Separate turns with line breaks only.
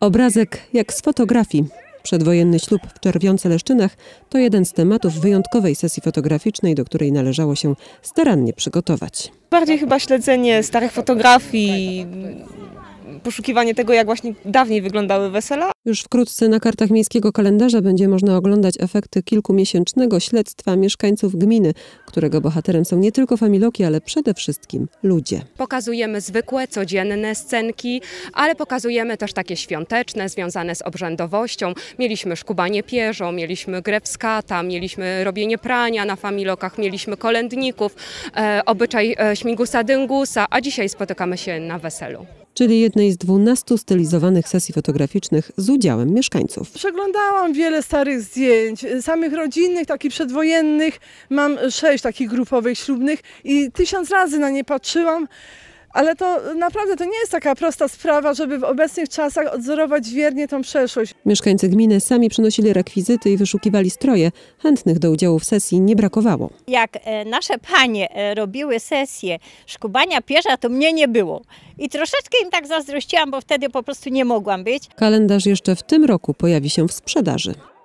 Obrazek jak z fotografii. Przedwojenny ślub w Czerwionce-Leszczynach to jeden z tematów wyjątkowej sesji fotograficznej, do której należało się starannie przygotować.
Bardziej chyba śledzenie starych fotografii, poszukiwanie tego, jak właśnie dawniej wyglądały wesela,
już wkrótce na kartach miejskiego kalendarza będzie można oglądać efekty kilkumiesięcznego śledztwa mieszkańców gminy, którego bohaterem są nie tylko familoki, ale przede wszystkim ludzie.
Pokazujemy zwykłe, codzienne scenki, ale pokazujemy też takie świąteczne, związane z obrzędowością. Mieliśmy szkubanie pierzą, mieliśmy grę w skata, mieliśmy robienie prania na familokach, mieliśmy kolędników, e, obyczaj e, śmigusa dyngusa, a dzisiaj spotykamy się na weselu.
Czyli jednej z dwunastu stylizowanych sesji fotograficznych z udziałem mieszkańców.
Przeglądałam wiele starych zdjęć, y, samych rodzinnych, takich przedwojennych. Mam sześć takich grupowych, ślubnych i tysiąc razy na nie patrzyłam. Ale to naprawdę to nie jest taka prosta sprawa, żeby w obecnych czasach odzorować wiernie tą przeszłość.
Mieszkańcy gminy sami przynosili rekwizyty i wyszukiwali stroje. Chętnych do udziału w sesji nie brakowało.
Jak e, nasze panie e, robiły
sesję szkubania pierza, to mnie nie było. I troszeczkę im tak zazdrościłam, bo wtedy
po prostu nie mogłam być.
Kalendarz jeszcze w tym roku pojawi się w sprzedaży.